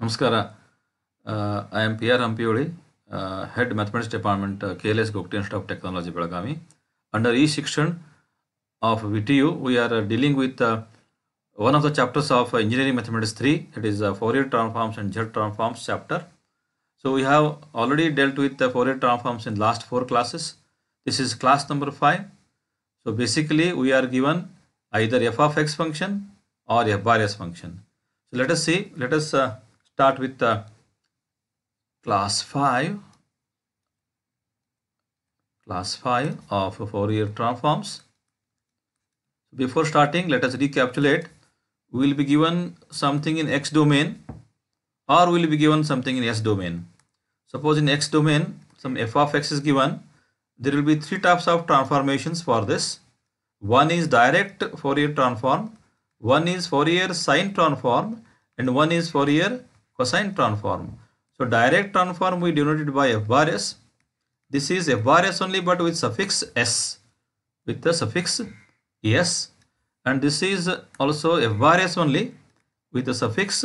Namaskara. Uh, I am Pierre Ampioli, uh, Head Mathematics Department, KLS Gokti Institute of Technology, Balagami. Under e-section of VTU, we are uh, dealing with uh, one of the chapters of uh, Engineering Mathematics 3, it is Fourier Transforms and Z-Transforms chapter. So we have already dealt with the Fourier Transforms in last four classes. This is class number 5. So basically, we are given either f of x function or f bar s function. So let us see, let us start with the uh, class 5 class 5 of Fourier transforms before starting let us recapitulate we will be given something in x domain or we will be given something in s domain suppose in x domain some f of x is given there will be three types of transformations for this one is direct Fourier transform one is Fourier sine transform and one is Fourier cosine transform. So direct transform we denote it by f bar s. This is f bar s only but with suffix s with the suffix s and this is also f bar s only with the suffix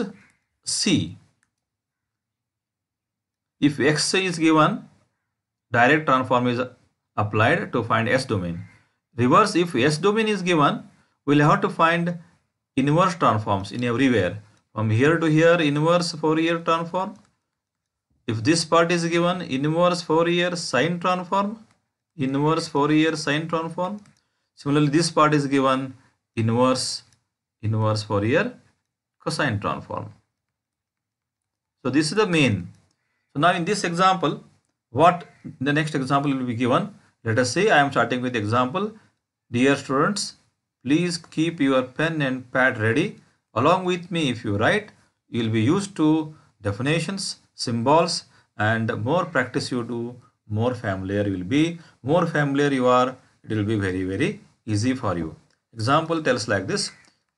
c. If x is given direct transform is applied to find s domain. Reverse if s domain is given we'll have to find inverse transforms in everywhere from here to here, inverse Fourier transform. If this part is given, inverse Fourier sine transform. Inverse Fourier sine transform. Similarly, this part is given, inverse, inverse Fourier cosine transform. So this is the main. So now in this example, what the next example will be given. Let us say I am starting with example. Dear students, please keep your pen and pad ready along with me if you write you will be used to definitions symbols and more practice you do more familiar you will be more familiar you are it will be very very easy for you example tells like this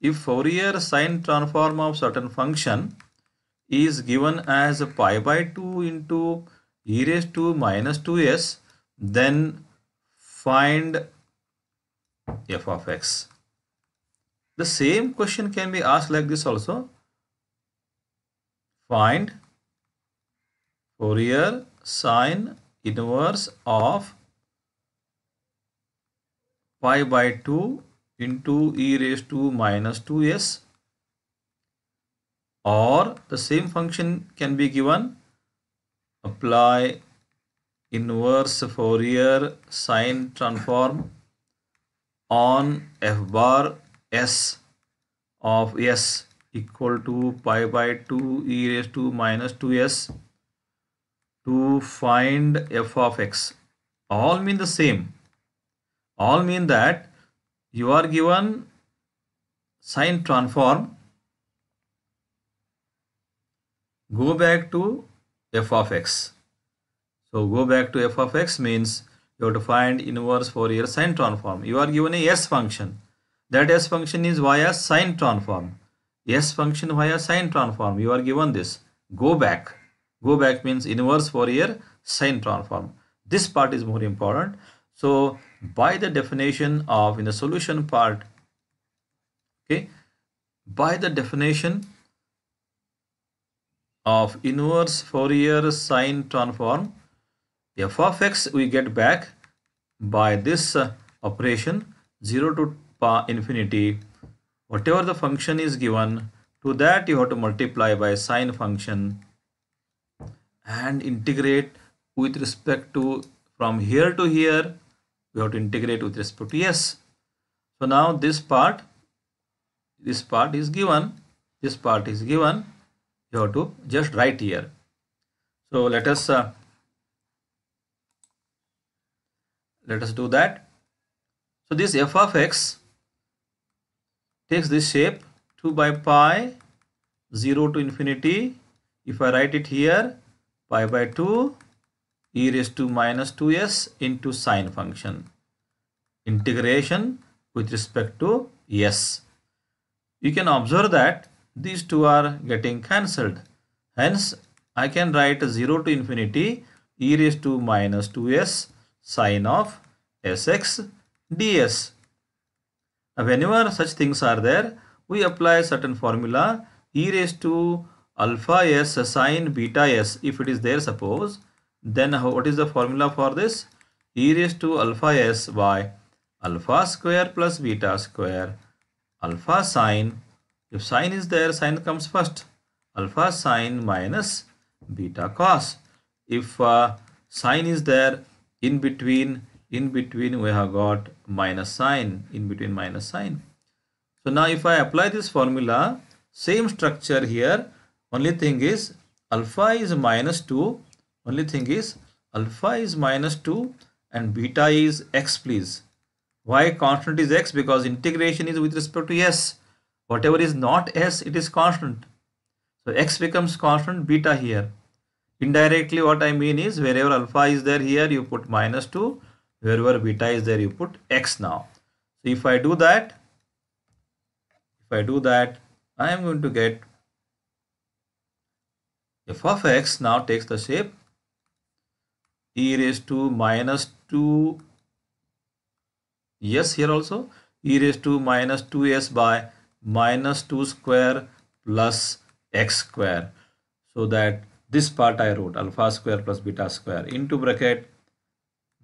if Fourier sine transform of certain function is given as pi by 2 into e raised to minus 2s then find f of x the same question can be asked like this also. Find Fourier sine inverse of pi by 2 into e raised to minus 2s or the same function can be given apply inverse Fourier sine transform on f bar s of s equal to pi by 2 e raised to minus 2s to find f of x. All mean the same. All mean that you are given sine transform go back to f of x. So go back to f of x means you have to find inverse Fourier sine transform. You are given a s function. That S function is via sine transform. S function via sine transform. You are given this. Go back. Go back means inverse Fourier sine transform. This part is more important. So by the definition of in the solution part, okay, by the definition of inverse Fourier sine transform, the f of x we get back by this uh, operation 0 to infinity whatever the function is given to that you have to multiply by sine function and integrate with respect to from here to here we have to integrate with respect to s. so now this part this part is given this part is given you have to just write here so let us uh, let us do that so this f of x takes this shape 2 by pi 0 to infinity if I write it here pi by 2 e raised to minus 2s into sine function integration with respect to s. You can observe that these two are getting cancelled. Hence, I can write 0 to infinity e raised to minus 2s sine of sx ds whenever such things are there, we apply certain formula e raised to alpha s sine beta s if it is there suppose then what is the formula for this e raised to alpha s by alpha square plus beta square alpha sine if sine is there sine comes first alpha sine minus beta cos if uh, sine is there in between in between we have got minus sign in between minus sign so now if I apply this formula same structure here only thing is alpha is minus 2 only thing is alpha is minus 2 and beta is x please why constant is x because integration is with respect to s whatever is not s it is constant so x becomes constant beta here indirectly what i mean is wherever alpha is there here you put minus 2 wherever beta is there you put x now so if i do that if i do that i am going to get f of x now takes the shape e raised to minus 2 yes here also e raised to minus 2s by minus 2 square plus x square so that this part I wrote alpha square plus beta square into bracket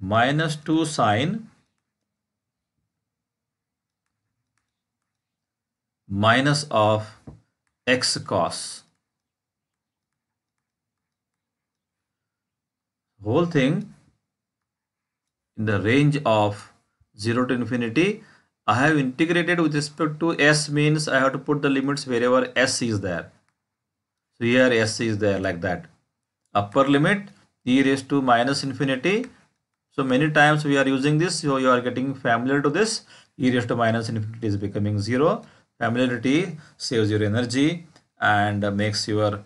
minus 2 sine minus of x cos whole thing in the range of 0 to infinity I have integrated with respect to s means I have to put the limits wherever s is there so here s is there like that upper limit e raised to minus infinity so many times we are using this, so you are getting familiar to this. E raised to minus infinity is becoming 0. Familiarity saves your energy and makes your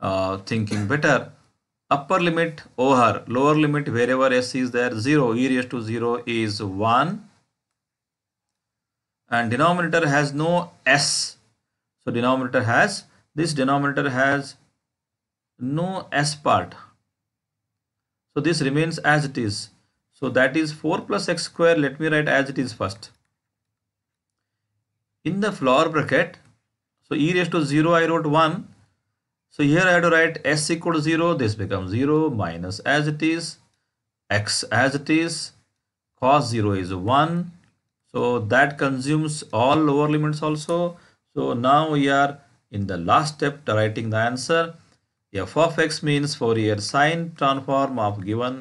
uh, thinking better. Upper limit over, lower limit wherever s is there 0, e raised to 0 is 1 and denominator has no s. So denominator has, this denominator has no s part. So this remains as it is so that is 4 plus x square. Let me write as it is first. In the floor bracket, so e raised to 0 I wrote 1. So here I have to write s equal to 0. This becomes 0 minus as it is x as it is cos 0 is 1. So that consumes all lower limits also. So now we are in the last step to writing the answer. f of x means Fourier sine transform of given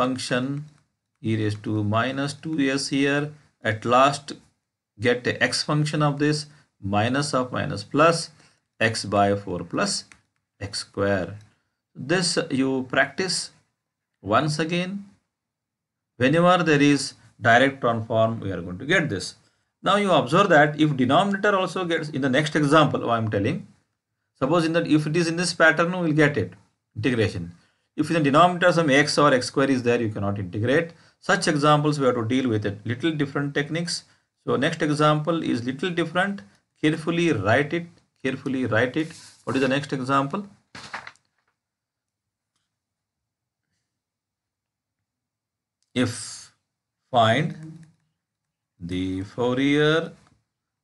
function e raised to minus 2s here at last get the x function of this minus of minus plus x by 4 plus x square this you practice once again whenever there is direct transform we are going to get this now you observe that if denominator also gets in the next example I am telling suppose in that if it is in this pattern we will get it integration if in the denominator some x or x square is there you cannot integrate such examples we have to deal with it little different techniques so next example is little different carefully write it carefully write it what is the next example if find the Fourier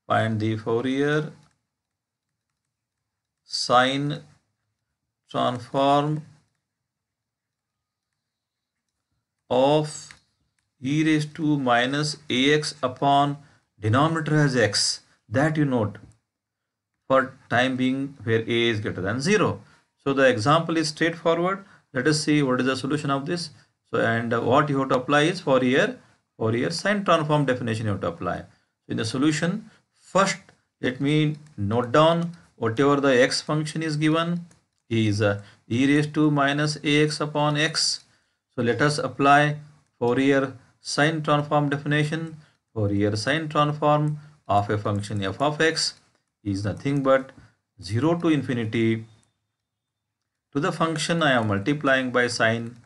find the Fourier sine transform of e raised to minus ax upon denominator as x that you note for time being where a is greater than 0. So the example is straightforward. Let us see what is the solution of this. So and what you have to apply is for here for here transform definition you have to apply. So in the solution first let me note down whatever the x function is given is uh, e raised to minus ax upon x. So let us apply Fourier sine transform definition for here sine transform of a function f of x is nothing but 0 to infinity to the function I am multiplying by sine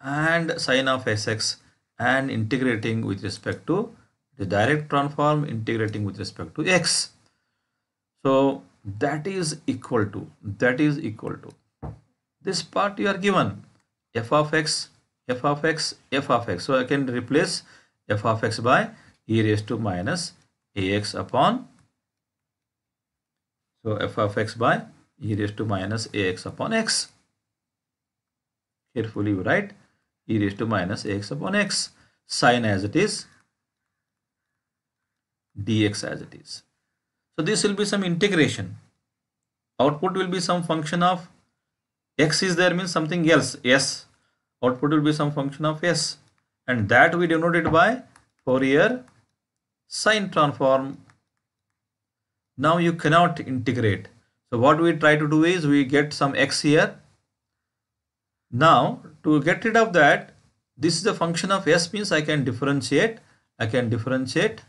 and sine of sx and integrating with respect to the direct transform integrating with respect to x. So that is equal to that is equal to this part you are given f of x f of x f of x so i can replace f of x by e raised to minus ax upon so f of x by e raised to minus ax upon x carefully you write e raised to minus ax upon x sine as it is dx as it is so this will be some integration output will be some function of x is there means something else yes output will be some function of s and that we denote it by Fourier sine transform. Now you cannot integrate. So what we try to do is we get some x here. Now to get rid of that, this is a function of s means I can differentiate. I can differentiate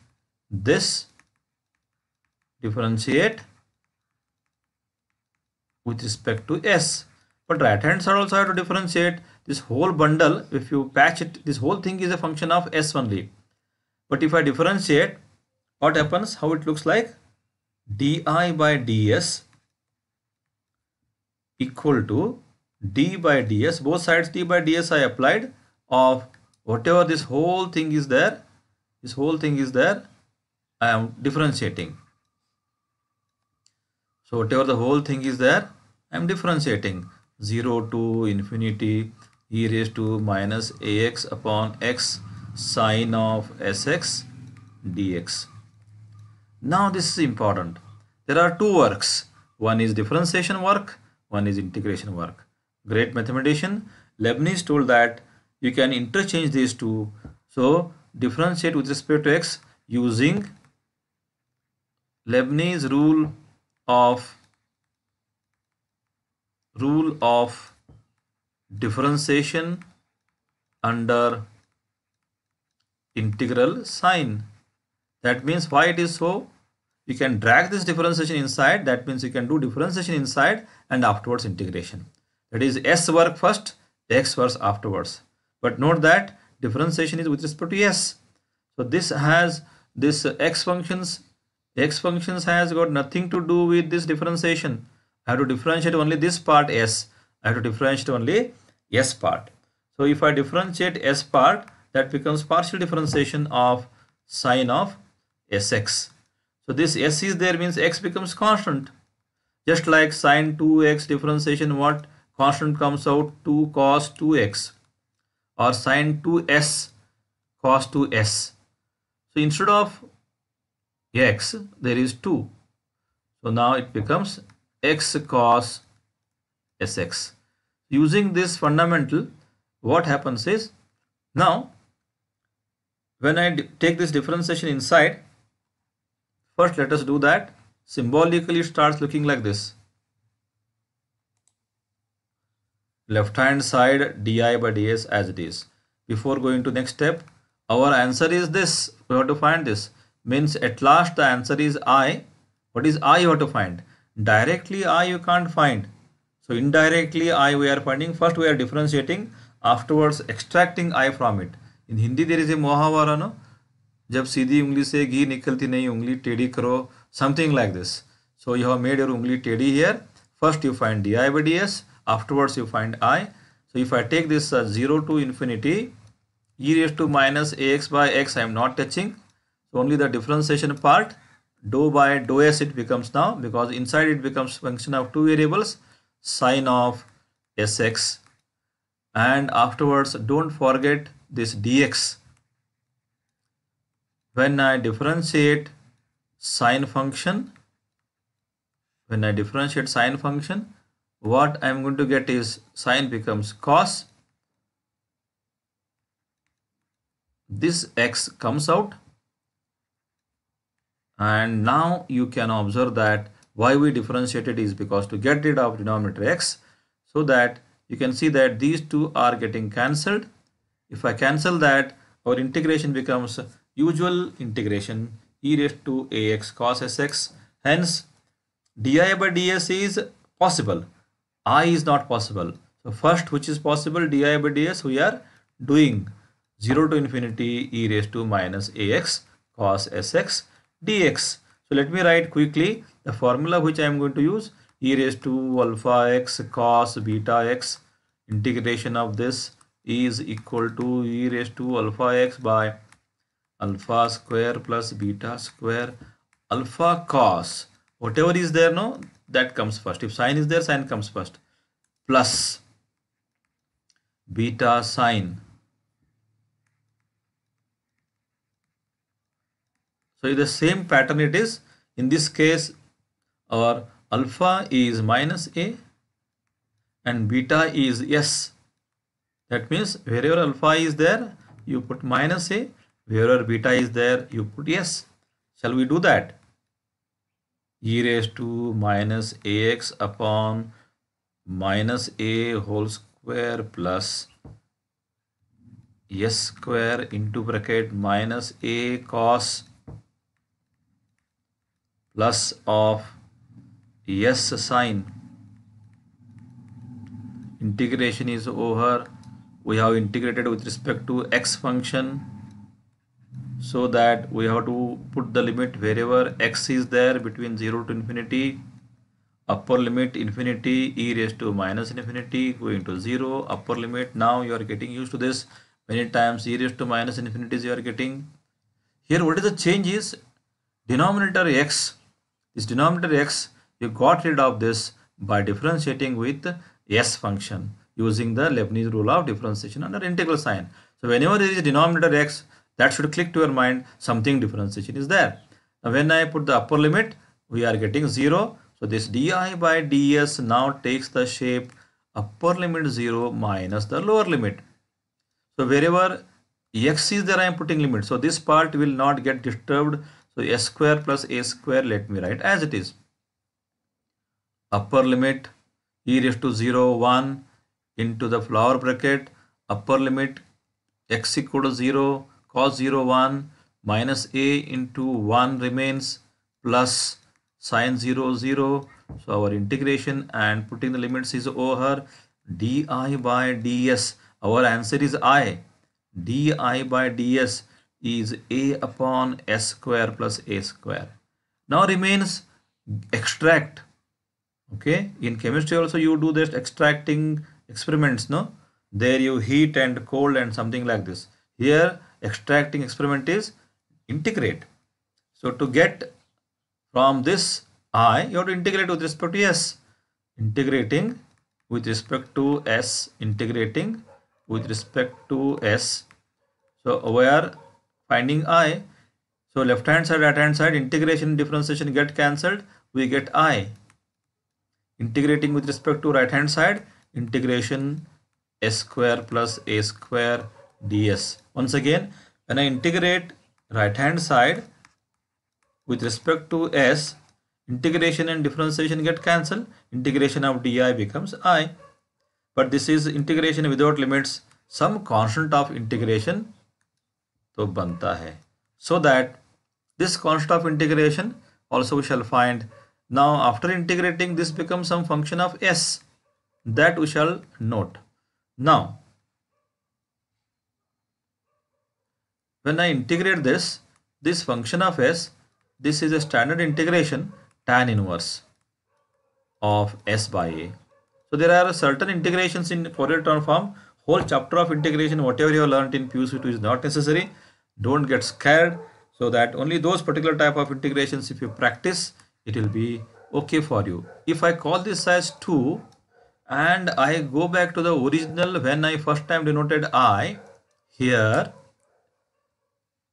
this, differentiate with respect to s. But right hand side also I have to differentiate this whole bundle if you patch it this whole thing is a function of s only but if I differentiate what happens how it looks like di by ds equal to d by ds both sides d by ds I applied of whatever this whole thing is there this whole thing is there I am differentiating so whatever the whole thing is there I am differentiating 0 to infinity e raised to minus ax upon x sine of sx dx. Now this is important. There are two works. One is differentiation work, one is integration work. Great mathematician Leibniz told that you can interchange these two. So differentiate with respect to x using Leibniz rule of rule of differentiation under integral sign that means why it is so you can drag this differentiation inside that means you can do differentiation inside and afterwards integration that is s work first x works afterwards but note that differentiation is with respect to s so this has this x functions x functions has got nothing to do with this differentiation i have to differentiate only this part s I have to differentiate only S part. So if I differentiate S part, that becomes partial differentiation of sine of Sx. So this S is there means X becomes constant. Just like sine 2X differentiation, what constant comes out 2 cos 2X or sine 2S cos 2S. So instead of X, there is 2. So now it becomes X cos Sx. Using this fundamental, what happens is now when I take this differentiation inside, first let us do that. Symbolically, starts looking like this. Left hand side di by ds as it is. Before going to next step, our answer is this. We have to find this. Means at last the answer is i. What is i you have to find? Directly i you can't find. So indirectly I we are finding first we are differentiating afterwards extracting I from it. In Hindi there is a muhavara no. Jab Sidhi ungli se ghee nikalti nahi ungli टेढ़ी karo something like this. So you have made your ungli टेढ़ी here. First you find dI by ds afterwards you find i so if i take this uh, 0 to infinity e raised to minus ax by x i am not touching so only the differentiation part dou by dou s it becomes now because inside it becomes function of two variables sine of sx and afterwards don't forget this dx when I differentiate sine function when I differentiate sine function what I am going to get is sine becomes cos this x comes out and now you can observe that why we differentiated is because to get rid of denominator x so that you can see that these two are getting cancelled. If I cancel that our integration becomes usual integration e raised to ax cos sx hence di by ds is possible i is not possible so first which is possible di by ds we are doing 0 to infinity e raised to minus ax cos sx dx so let me write quickly the formula which I am going to use e raised to alpha x cos beta x integration of this is equal to e raised to alpha x by alpha square plus beta square alpha cos whatever is there no that comes first if sine is there sine comes first plus beta sine so the same pattern it is in this case our alpha is minus a and beta is s. That means wherever alpha is there, you put minus a, wherever beta is there, you put s. Shall we do that? e raised to minus ax upon minus a whole square plus s square into bracket minus a cos plus of yes sign integration is over we have integrated with respect to x function so that we have to put the limit wherever x is there between 0 to infinity upper limit infinity e raised to minus infinity going to 0 upper limit now you are getting used to this many times e raised to minus infinity you are getting here what is the change is denominator x this denominator x you got rid of this by differentiating with S function using the Leibniz rule of differentiation under integral sign. So whenever there is denominator x, that should click to your mind something differentiation is there. Now when I put the upper limit, we are getting 0. So this di by ds now takes the shape upper limit 0 minus the lower limit. So wherever x is there I am putting limit. So this part will not get disturbed. So s square plus a square let me write as it is upper limit e raised to 0 1 into the flower bracket upper limit x equal to 0 cos 0 1 minus a into 1 remains plus sine 0 0 so our integration and putting the limits is over di by ds our answer is i di by ds is a upon s square plus a square now remains extract okay in chemistry also you do this extracting experiments no there you heat and cold and something like this here extracting experiment is integrate so to get from this i you have to integrate with respect to s integrating with respect to s integrating with respect to s so we are finding i so left hand side right hand side integration differentiation get cancelled we get i integrating with respect to right hand side integration s square plus a square ds once again when i integrate right hand side with respect to s integration and differentiation get cancelled integration of di becomes i but this is integration without limits some constant of integration तो बनता hai. so that this constant of integration also we shall find now after integrating this becomes some function of s that we shall note. Now when I integrate this this function of s this is a standard integration tan inverse of s by a. So there are certain integrations in Fourier transform whole chapter of integration whatever you have learnt in PUC2 is not necessary don't get scared so that only those particular type of integrations if you practice it will be okay for you if i call this as 2 and i go back to the original when i first time denoted i here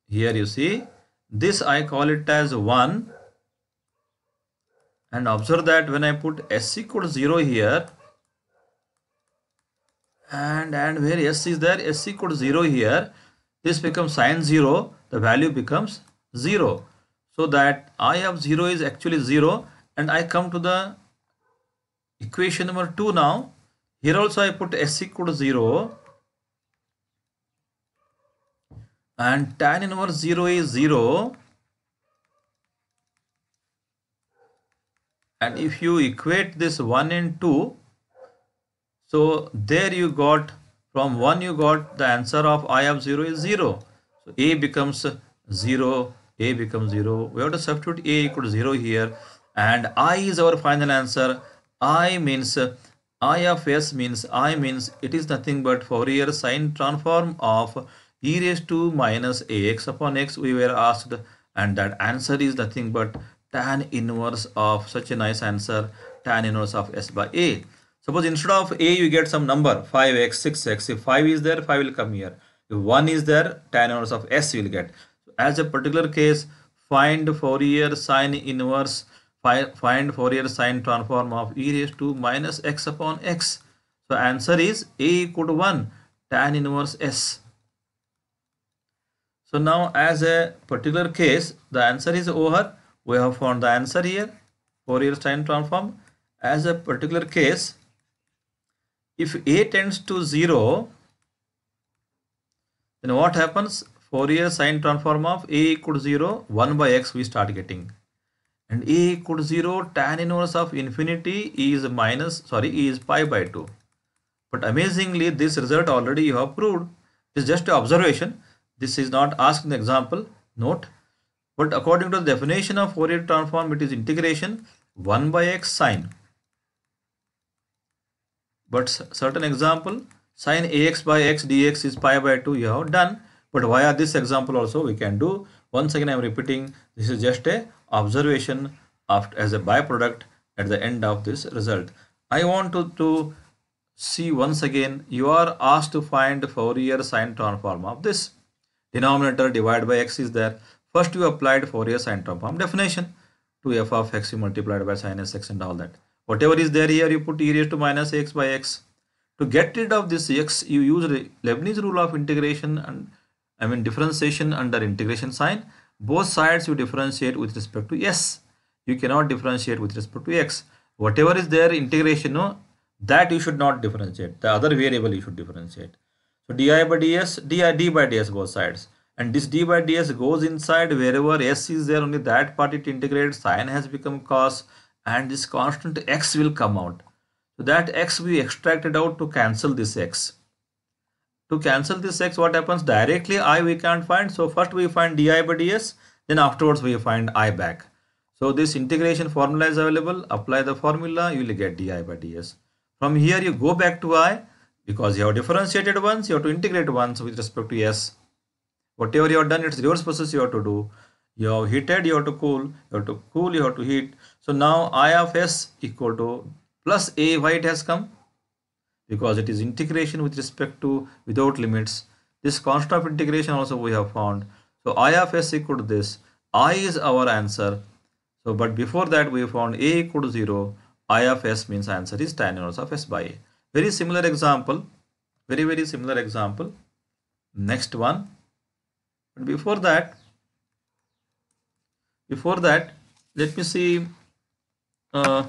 here you see this i call it as 1 and observe that when i put s equal 0 here and and where s is there s equal 0 here this becomes sine 0 the value becomes 0 so that i of 0 is actually 0 and I come to the equation number 2 now here also I put s equal to 0 and tan inverse 0 is 0 and if you equate this 1 and 2 so there you got from 1 you got the answer of i of 0 is 0 so a becomes 0 a becomes 0 we have to substitute a equal to 0 here and i is our final answer i means i of s means i means it is nothing but Fourier sine transform of e raised to minus ax upon x we were asked and that answer is nothing but tan inverse of such a nice answer tan inverse of s by a suppose instead of a you get some number 5x 6x if 5 is there 5 will come here if 1 is there tan inverse of s you will get as a particular case find Fourier sine inverse find Fourier sine transform of e raised to minus x upon x so answer is a equal to 1 tan inverse s so now as a particular case the answer is over we have found the answer here Fourier sine transform as a particular case if a tends to 0 then what happens Fourier sine transform of A equal to 0, 1 by x we start getting. And A equal to 0 tan inverse of infinity is minus, sorry, is pi by 2. But amazingly, this result already you have proved. It's just an observation. This is not asked in the example. Note. But according to the definition of Fourier transform, it is integration 1 by x sine. But certain example, sine ax by x dx is pi by 2 you have done but via this example also we can do. Once again I am repeating this is just a observation as a byproduct at the end of this result. I want to, to see once again you are asked to find Fourier sine transform of this. Denominator divided by x is there. First you applied Fourier sine transform definition to f of x multiplied by sine x and all that. Whatever is there here you put e raised to minus x by x. To get rid of this x you use Leibniz rule of integration and I mean differentiation under integration sign. Both sides you differentiate with respect to s. You cannot differentiate with respect to x. Whatever is there integration, no, that you should not differentiate. The other variable you should differentiate. So di by ds, di, d by ds both sides. And this d by ds goes inside wherever s is there only that part it integrates. Sine has become cos and this constant x will come out. So that x we extracted out to cancel this x. To cancel this x, what happens? Directly i we can't find. So first we find di by ds, then afterwards we find i back. So this integration formula is available. Apply the formula, you will get di by ds. From here you go back to i because you have differentiated once, you have to integrate once with respect to s. Whatever you have done, it's reverse process you have to do. You have heated, you have to cool, you have to cool, you have to heat. So now i of s equal to plus a, white it has come? because it is integration with respect to without limits. This constant of integration also we have found. So I of s equal to this. I is our answer. So but before that we found a equal to 0. I of s means answer is tan inverse of s by a. Very similar example. Very very similar example. Next one. But before that, before that, let me see uh,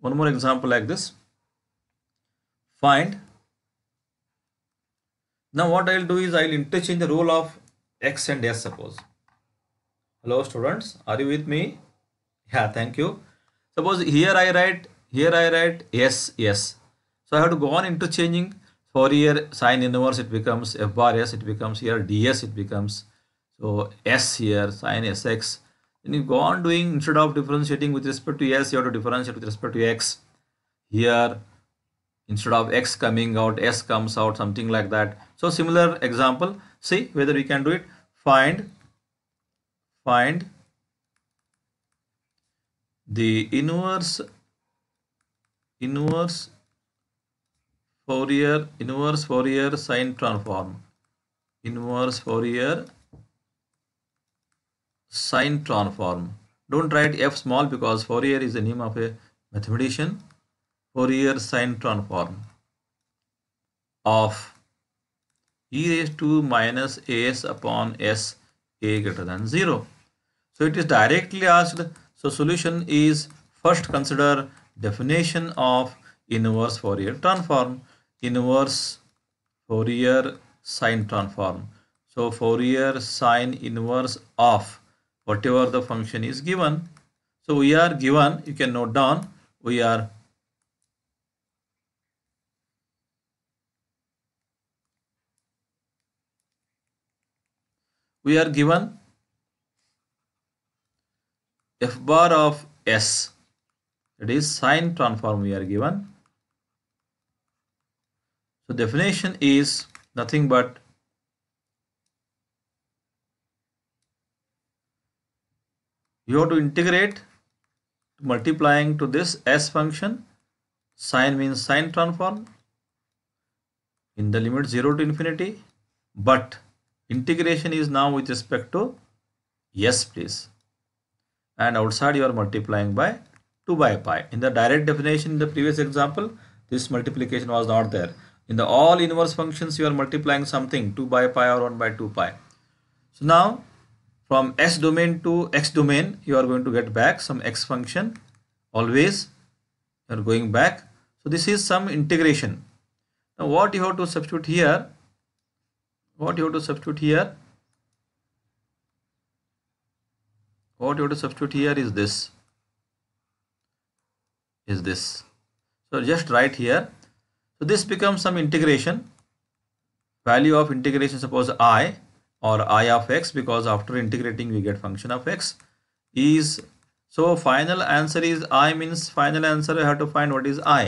one more example like this find now what i'll do is i'll interchange the role of x and s suppose hello students are you with me yeah thank you suppose here i write here i write s s so i have to go on interchanging for here sine inverse it becomes f bar s it becomes here ds it becomes so s here sine sx Then you go on doing instead of differentiating with respect to s you have to differentiate with respect to x here instead of x coming out s comes out something like that so similar example see whether we can do it find find the inverse inverse Fourier inverse Fourier sine transform inverse Fourier sine transform don't write f small because Fourier is the name of a mathematician Fourier sine transform of e raised to minus as upon s a greater than 0. So it is directly asked. So solution is first consider definition of inverse Fourier transform. Inverse Fourier sine transform. So Fourier sine inverse of whatever the function is given. So we are given, you can note down, we are we are given f bar of s that is sine transform we are given so definition is nothing but you have to integrate multiplying to this s function sine means sine transform in the limit 0 to infinity but integration is now with respect to s please and outside you are multiplying by 2 by pi in the direct definition in the previous example this multiplication was not there in the all inverse functions you are multiplying something 2 by pi or 1 by 2 pi so now from s domain to x domain you are going to get back some x function always you are going back so this is some integration now what you have to substitute here what you have to substitute here what you have to substitute here is this is this so just write here so this becomes some integration value of integration suppose i or i of x because after integrating we get function of x is so final answer is i means final answer I have to find what is i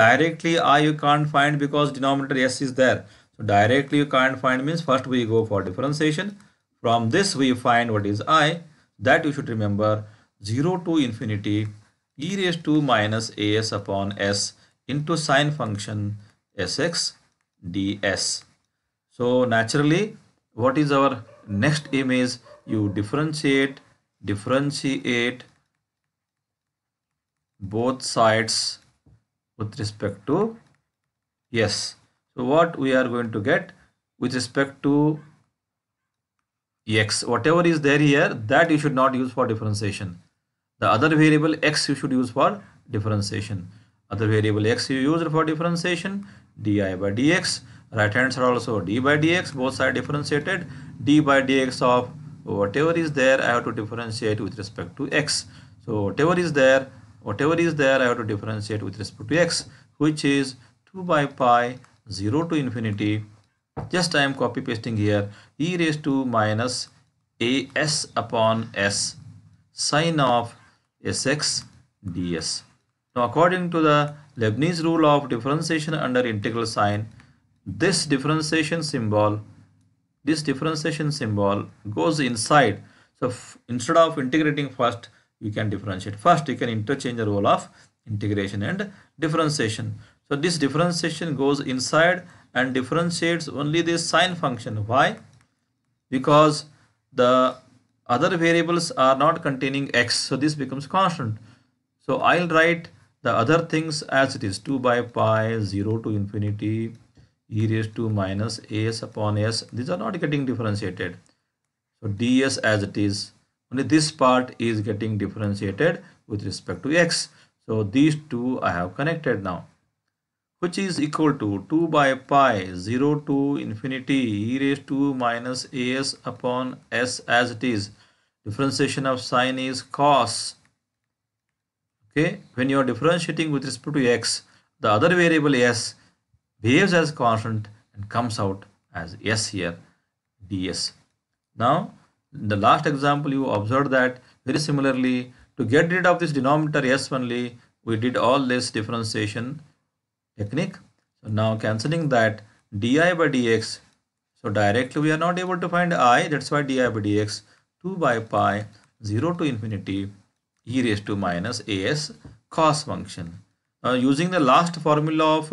directly i you can't find because denominator s is there so directly you can't find means first we go for differentiation. From this we find what is i. That you should remember 0 to infinity e raised to minus as upon s into sine function sx ds. So naturally what is our next aim is you differentiate differentiate both sides with respect to yes so what we are going to get with respect to x, whatever is there here, that you should not use for differentiation. The other variable x you should use for differentiation. Other variable x you use for differentiation, di by dx. Right hand side also d by dx, both side differentiated. d by dx of whatever is there, I have to differentiate with respect to x. So whatever is there, whatever is there, I have to differentiate with respect to x, which is 2 by pi 0 to infinity just I am copy pasting here e raised to minus as upon s sine of sx ds. Now according to the Leibniz rule of differentiation under integral sign this differentiation symbol this differentiation symbol goes inside so instead of integrating first you can differentiate first you can interchange the role of integration and differentiation so this differentiation goes inside and differentiates only the sine function. Why? Because the other variables are not containing x. So this becomes constant. So I'll write the other things as it is 2 by pi 0 to infinity e raised to minus as upon s. These are not getting differentiated. So ds as it is. Only this part is getting differentiated with respect to x. So these two I have connected now which is equal to 2 by pi 0 to infinity e raised to minus as upon s as it is. Differentiation of sine is cos. Okay, when you are differentiating with respect to x, the other variable s behaves as constant and comes out as s here ds. Now, in the last example you observed that very similarly to get rid of this denominator s only, we did all this differentiation technique. So now cancelling that di by dx. So directly we are not able to find i. That's why di by dx 2 by pi 0 to infinity e raised to minus as cos function. using the last formula of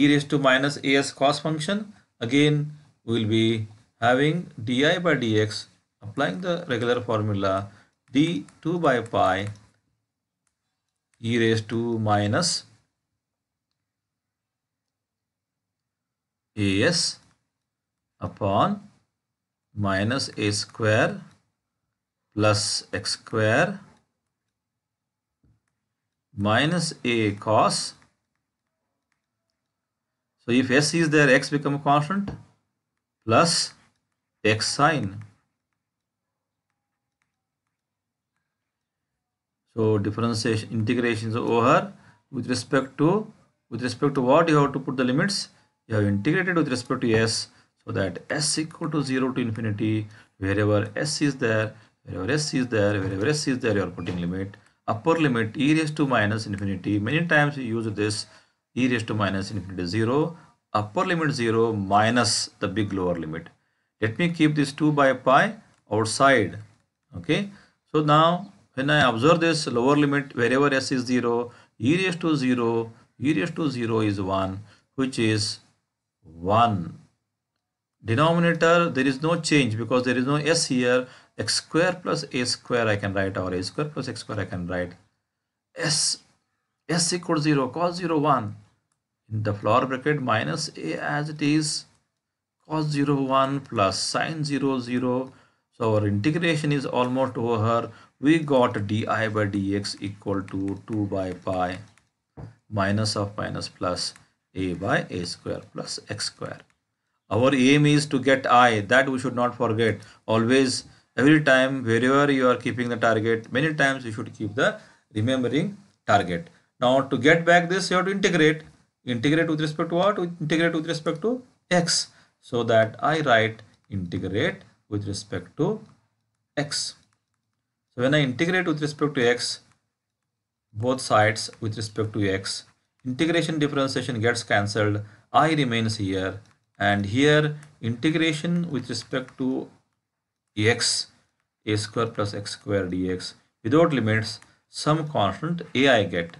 e raised to minus as cos function again we will be having di by dx applying the regular formula d 2 by pi e raised to minus as upon minus a square plus x square minus a cos. So if s is there, x become constant plus x sine. So differentiation integration is over with respect to with respect to what you have to put the limits you have integrated with respect to s so that s equal to 0 to infinity wherever s is there wherever s is there wherever s is there you are putting limit upper limit e raised to minus infinity many times you use this e raised to minus infinity 0 upper limit 0 minus the big lower limit let me keep this 2 by pi outside okay so now when I observe this lower limit wherever s is 0 e raised to 0 e raised to 0 is 1 which is 1 denominator there is no change because there is no s here x square plus a square I can write or a square plus x square I can write s s equals 0 cos 0 1 in the floor bracket minus a as it is cos 0 1 plus sine 0 0 so our integration is almost over we got di by dx equal to 2 by pi minus of minus plus a by a square plus x square. Our aim is to get i that we should not forget always every time wherever you are keeping the target many times you should keep the remembering target. Now to get back this you have to integrate integrate with respect to what integrate with respect to x so that I write integrate with respect to x. So when I integrate with respect to x both sides with respect to x integration differentiation gets cancelled i remains here and here integration with respect to x a square plus x square dx without limits some constant a I get.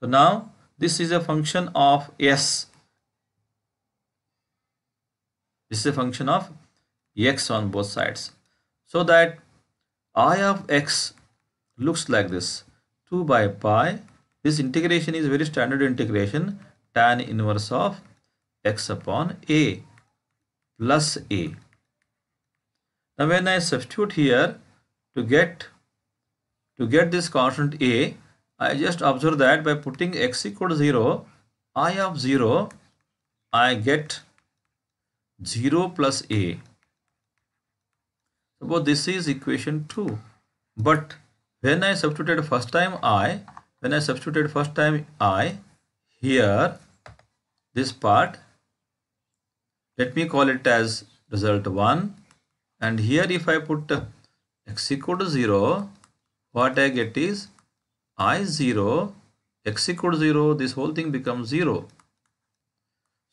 So now this is a function of s. This is a function of x on both sides. So that i of x looks like this 2 by pi this integration is very standard integration tan inverse of x upon a plus a. Now when I substitute here to get to get this constant a, I just observe that by putting x equal to 0, i of 0, I get 0 plus a. Suppose this is equation 2. But when I substituted first time i, when I substituted first time I here this part let me call it as result 1 and here if I put x equal to 0 what I get is I 0 x equal to 0 this whole thing becomes 0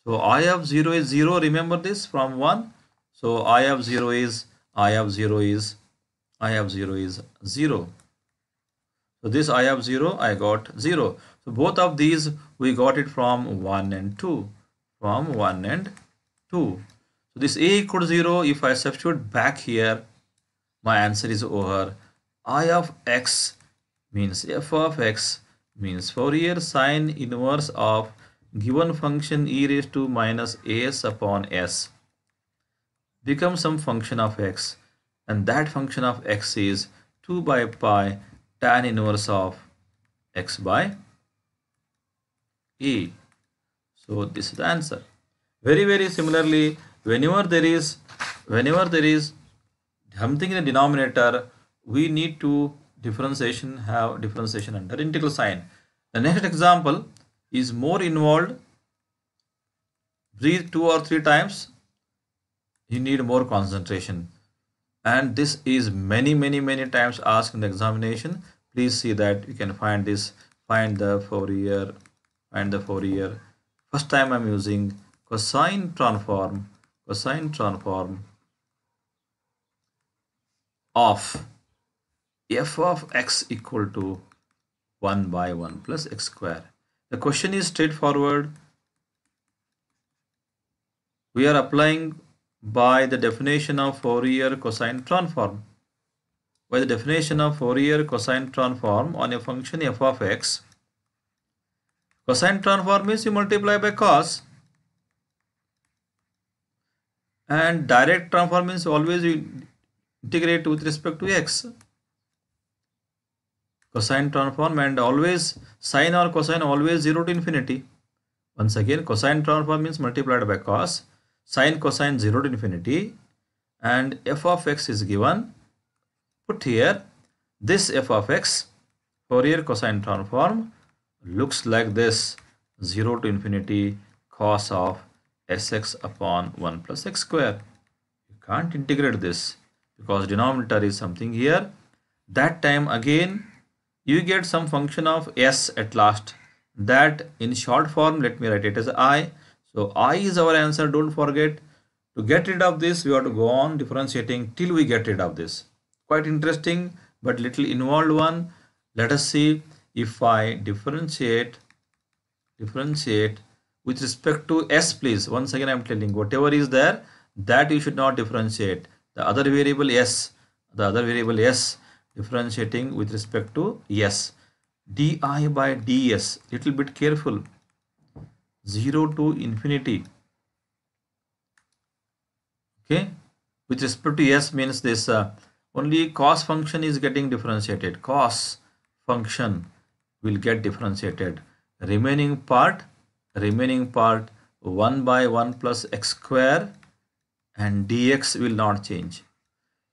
so I of 0 is 0 remember this from 1 so I of 0 is I of 0 is I of 0 is 0 so this I have 0, I got 0. So both of these we got it from 1 and 2. From 1 and 2. So this A equal to 0, if I substitute back here, my answer is over. I of x means f of x means Fourier sine inverse of given function e raised to minus as upon s becomes some function of x and that function of x is 2 by pi tan inverse of x by e. So this is the answer. Very very similarly, whenever there is whenever there is something in the denominator, we need to differentiation have differentiation under integral sign. The next example is more involved. Breathe two or three times. You need more concentration. And this is many, many, many times asked in the examination please see that you can find this find the Fourier find the Fourier first time I'm using cosine transform cosine transform of f of x equal to 1 by 1 plus x square the question is straightforward we are applying by the definition of Fourier cosine transform by the definition of Fourier cosine transform on a function f of x. Cosine transform means you multiply by cos and direct transform means always you integrate with respect to x. Cosine transform and always sine or cosine always 0 to infinity. Once again cosine transform means multiplied by cos, sine cosine 0 to infinity and f of x is given put here this f of x Fourier cosine transform looks like this 0 to infinity cos of sx upon 1 plus x square. You can't integrate this because denominator is something here. That time again you get some function of s at last that in short form let me write it as i. So i is our answer don't forget. To get rid of this we have to go on differentiating till we get rid of this quite interesting but little involved one let us see if I differentiate differentiate with respect to s please once again I'm telling whatever is there that you should not differentiate the other variable s the other variable s differentiating with respect to s di by ds little bit careful 0 to infinity okay with respect to s means this uh, only cos function is getting differentiated Cos function will get differentiated remaining part remaining part 1 by 1 plus x square and dx will not change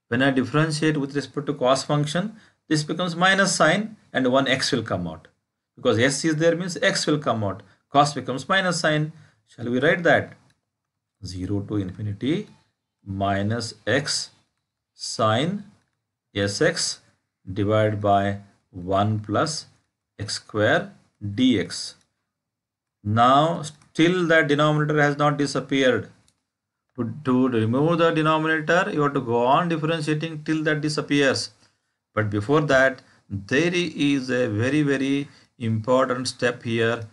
when I differentiate with respect to cos function this becomes minus sign and 1 x will come out because s is there means x will come out cos becomes minus sign shall we write that 0 to infinity minus x sine sx divided by 1 plus x square dx. Now still the denominator has not disappeared. To, to remove the denominator you have to go on differentiating till that disappears. But before that there is a very very important step here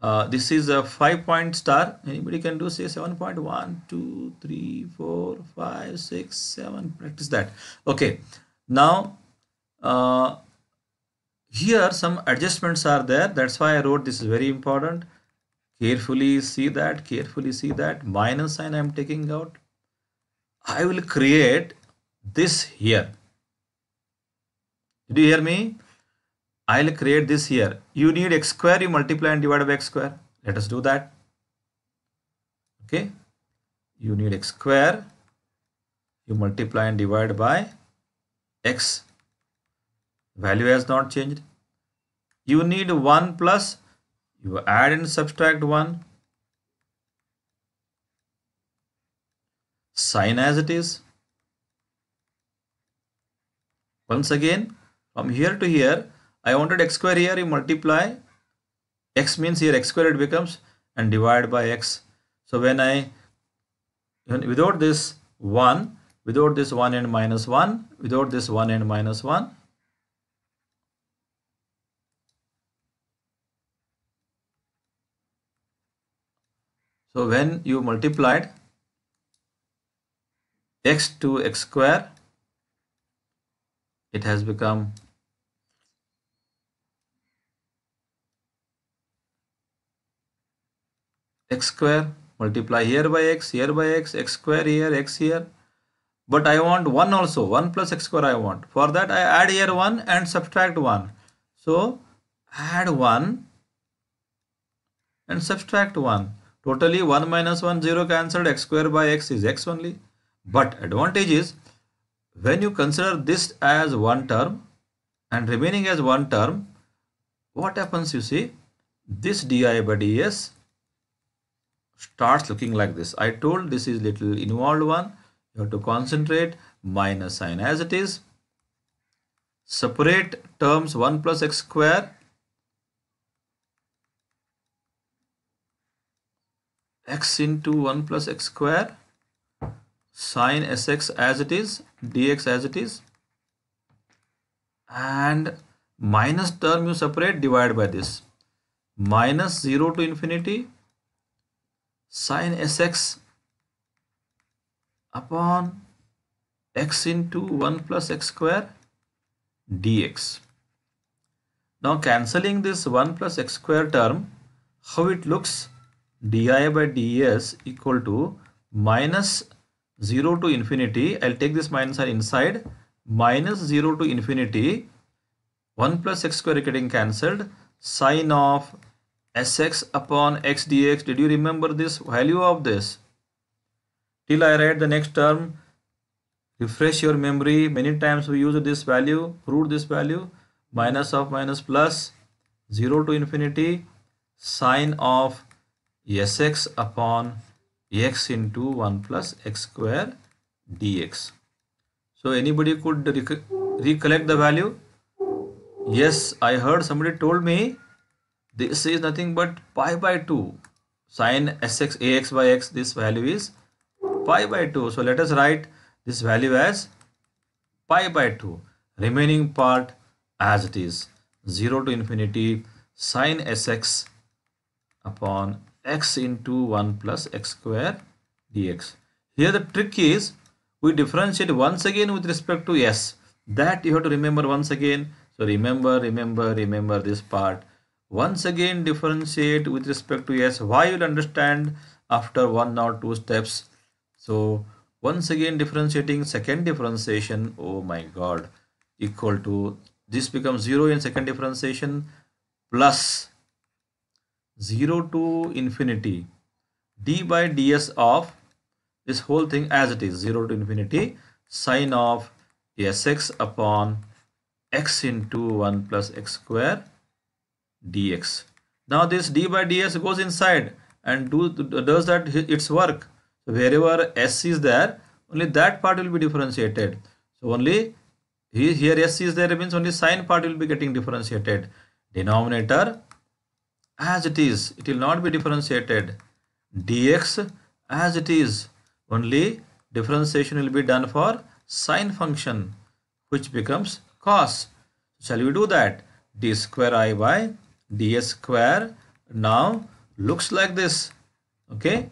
uh, this is a five point star anybody can do say 7.1 2 3 4 5 6 7 practice that okay now uh, here some adjustments are there that's why i wrote this is very important carefully see that carefully see that minus sign i'm taking out i will create this here did you hear me I'll create this here. You need x square, you multiply and divide by x square. Let us do that. Okay. You need x square, you multiply and divide by x. Value has not changed. You need 1 plus, you add and subtract 1. Sign as it is. Once again, from here to here, I wanted x square here, you multiply x means here x square it becomes and divide by x. So when I, without this 1, without this 1 and minus 1, without this 1 and minus 1, So when you multiplied x to x square, it has become x square multiply here by x here by x x square here x here but I want 1 also 1 plus x square I want for that I add here 1 and subtract 1 so add 1 and subtract 1 totally 1 minus 1 0 cancelled x square by x is x only but advantage is when you consider this as one term and remaining as one term what happens you see this di by ds starts looking like this. I told this is little involved one. You have to concentrate minus sign as it is. Separate terms 1 plus x square. x into 1 plus x square sine sx as it is dx as it is and minus term you separate divide by this minus 0 to infinity sine sx upon x into 1 plus x square dx. Now cancelling this 1 plus x square term, how it looks di by ds equal to minus 0 to infinity. I'll take this minus sign inside. Minus 0 to infinity 1 plus x square getting cancelled sine of Sx upon x dx. Did you remember this value of this? Till I write the next term, refresh your memory. Many times we use this value, root this value, minus of minus plus 0 to infinity sine of Sx upon x into 1 plus x square dx. So anybody could rec recollect the value? Yes, I heard somebody told me this is nothing but pi by 2 sine sx ax by x this value is pi by 2 so let us write this value as pi by 2 remaining part as it is 0 to infinity sine sx upon x into 1 plus x square dx here the trick is we differentiate once again with respect to s that you have to remember once again so remember remember remember this part once again differentiate with respect to s why you'll understand after one or two steps so once again differentiating second differentiation oh my god equal to this becomes 0 in second differentiation plus 0 to infinity d by ds of this whole thing as it is 0 to infinity sine of sx upon x into 1 plus x square dx. Now this d by ds goes inside and do does that its work. So wherever s is there, only that part will be differentiated. So only here s is there means only sine part will be getting differentiated. Denominator as it is, it will not be differentiated. dx as it is, only differentiation will be done for sine function which becomes cos. Shall we do that? d square i by ds square now looks like this okay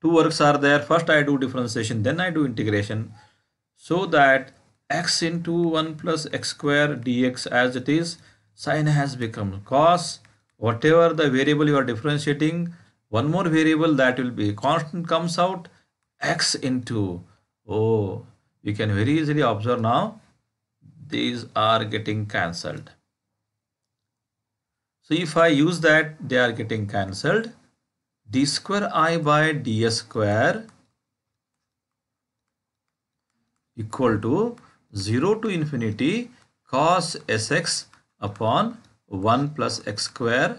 two works are there first i do differentiation then i do integration so that x into 1 plus x square dx as it is sine has become cos whatever the variable you are differentiating one more variable that will be constant comes out x into oh you can very easily observe now these are getting cancelled so if I use that, they are getting cancelled. d square i by ds square equal to 0 to infinity cos sx upon 1 plus x square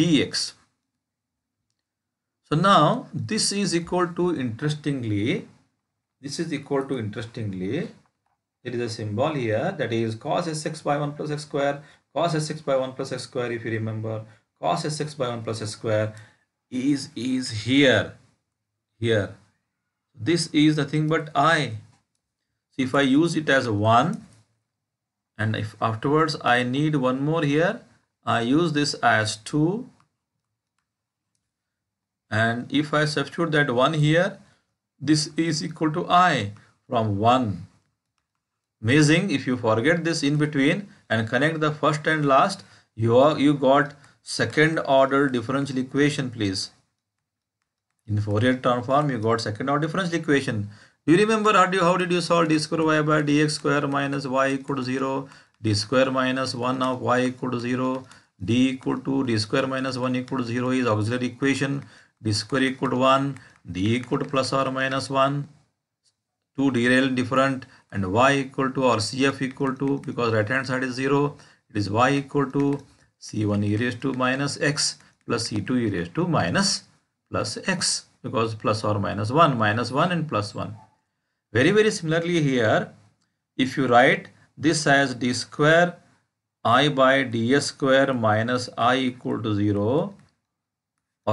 dx. So now this is equal to interestingly, this is equal to interestingly, there is a symbol here that is cos sx by 1 plus x square cos sx by 1 plus x square if you remember cos sx by 1 plus x square is is here here this is the thing. but i so if i use it as 1 and if afterwards i need one more here i use this as 2 and if i substitute that 1 here this is equal to i from 1 amazing if you forget this in between and connect the first and last you are you got second order differential equation please in Fourier transform you got second order differential equation do you remember how, do you, how did you solve d square y by dx square minus y equal to 0 d square minus 1 of y equal to 0 d equal to d square minus 1 equal to 0 is auxiliary equation d square equal to 1 d equal to plus or minus 1 two derail different and y equal to or cf equal to because right hand side is 0 it is y equal to c1 e raised to minus x plus c2 e raised to minus plus x because plus or minus 1 minus 1 and plus 1 very very similarly here if you write this as d square i by ds square minus i equal to 0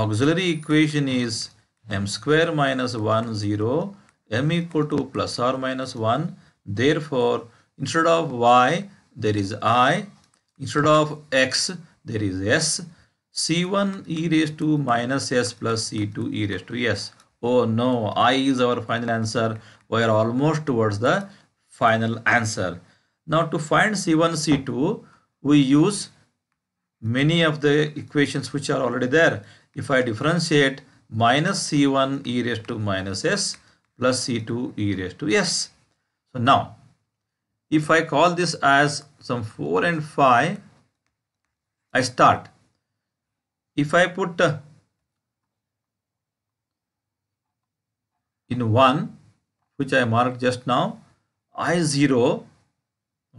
auxiliary equation is m square minus 1 0 m equal to plus or minus 1 Therefore, instead of y, there is i. Instead of x, there is s. c1 e raised to minus s plus c2 e raised to s. Oh no, i is our final answer. We are almost towards the final answer. Now to find c1, c2, we use many of the equations which are already there. If I differentiate minus c1 e raised to minus s plus c2 e raised to s. So now, if I call this as some 4 and 5, I start. If I put uh, in 1, which I marked just now, I0,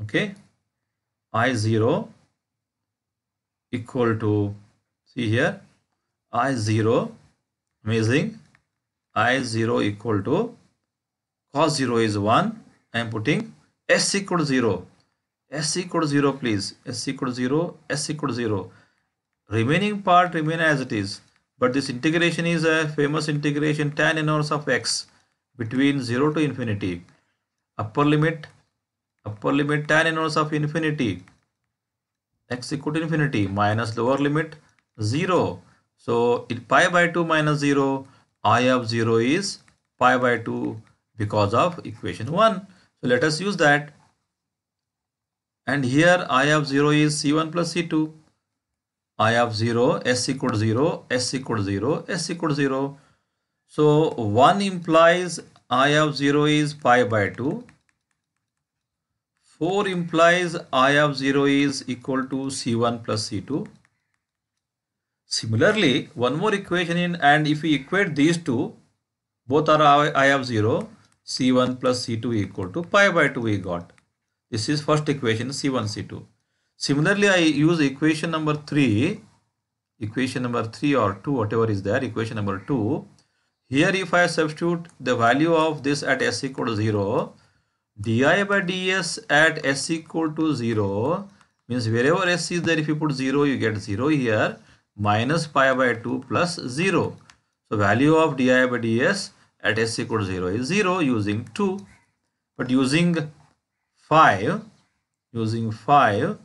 okay, I0 equal to, see here, I0, amazing, I0 equal to, cos 0 is 1, I am putting s equal to 0 s equal to 0 please s equal to 0 s equal to 0 remaining part remain as it is but this integration is a famous integration tan inverse of x between 0 to infinity upper limit upper limit tan inverse of infinity x equal to infinity minus lower limit 0 so it pi by 2 minus 0 i of 0 is pi by 2 because of equation 1 so let us use that. And here I of 0 is C1 plus C2. I of 0, S equal to 0, S equal to 0, S equal to 0. So 1 implies I of 0 is pi by 2. 4 implies I of 0 is equal to C1 plus C2. Similarly, one more equation in and if we equate these two, both are I of 0, C1 plus C2 equal to pi by 2 we got. This is first equation C1, C2. Similarly, I use equation number 3, equation number 3 or 2, whatever is there, equation number 2. Here if I substitute the value of this at s equal to 0, di by ds at s equal to 0 means wherever s is there if you put 0 you get 0 here minus pi by 2 plus 0. So value of di by ds at s equal to 0 is 0 using 2 but using 5 using 5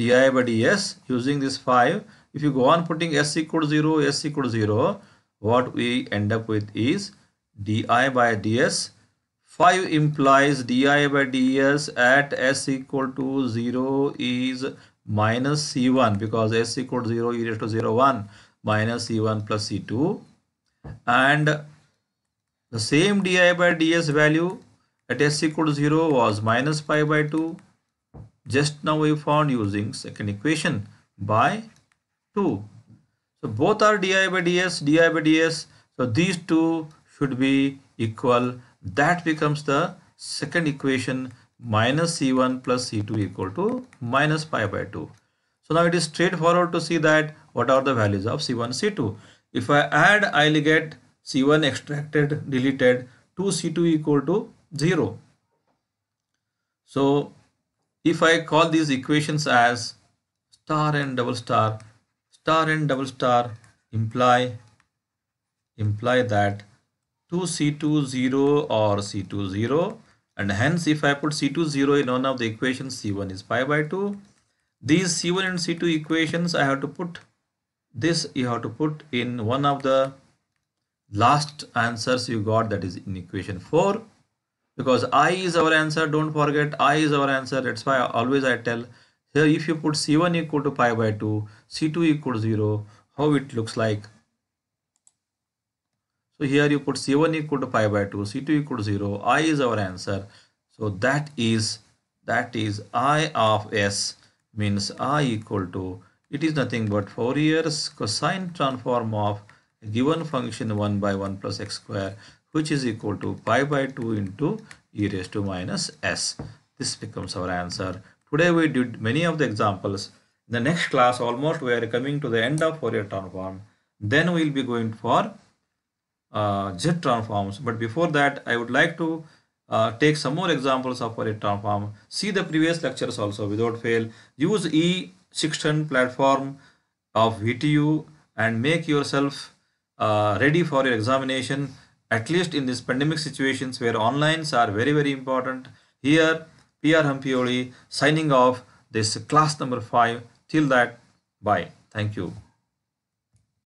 di by ds using this 5 if you go on putting s equal to 0 s equal to 0 what we end up with is di by ds 5 implies di by ds at s equal to 0 is minus c1 because s equal to 0 e raised to 0 1 minus c1 plus c2 and the same di by ds value at s equal to 0 was minus pi by 2 just now we found using second equation by 2 so both are di by ds di by ds so these two should be equal that becomes the second equation minus c1 plus c2 equal to minus pi by 2 so now it is straightforward to see that what are the values of c1 c2 if I add, I'll get C1 extracted, deleted, 2C2 equal to 0. So if I call these equations as star and double star, star and double star imply imply that 2 c zero or c 2 zero, and hence if I put c 2 zero in one of the equations C1 is pi by 2. These C1 and C2 equations I have to put this you have to put in one of the last answers you got that is in equation 4 because i is our answer don't forget i is our answer that's why always i tell here if you put c1 equal to pi by 2 c2 equal to 0 how it looks like so here you put c1 equal to pi by 2 c2 equal to 0 i is our answer so that is that is i of s means i equal to it is nothing but Fourier's cosine transform of a given function 1 by 1 plus x square which is equal to pi by 2 into e raised to minus s. This becomes our answer. Today we did many of the examples. In the next class almost we are coming to the end of Fourier transform. Then we will be going for uh, Z transforms. But before that I would like to uh, take some more examples of Fourier transform. See the previous lectures also without fail. Use E 16 platform of VTU and make yourself uh, ready for your examination at least in this pandemic situations where onlines are very very important here PR Hampioli signing off this class number 5 till that bye thank you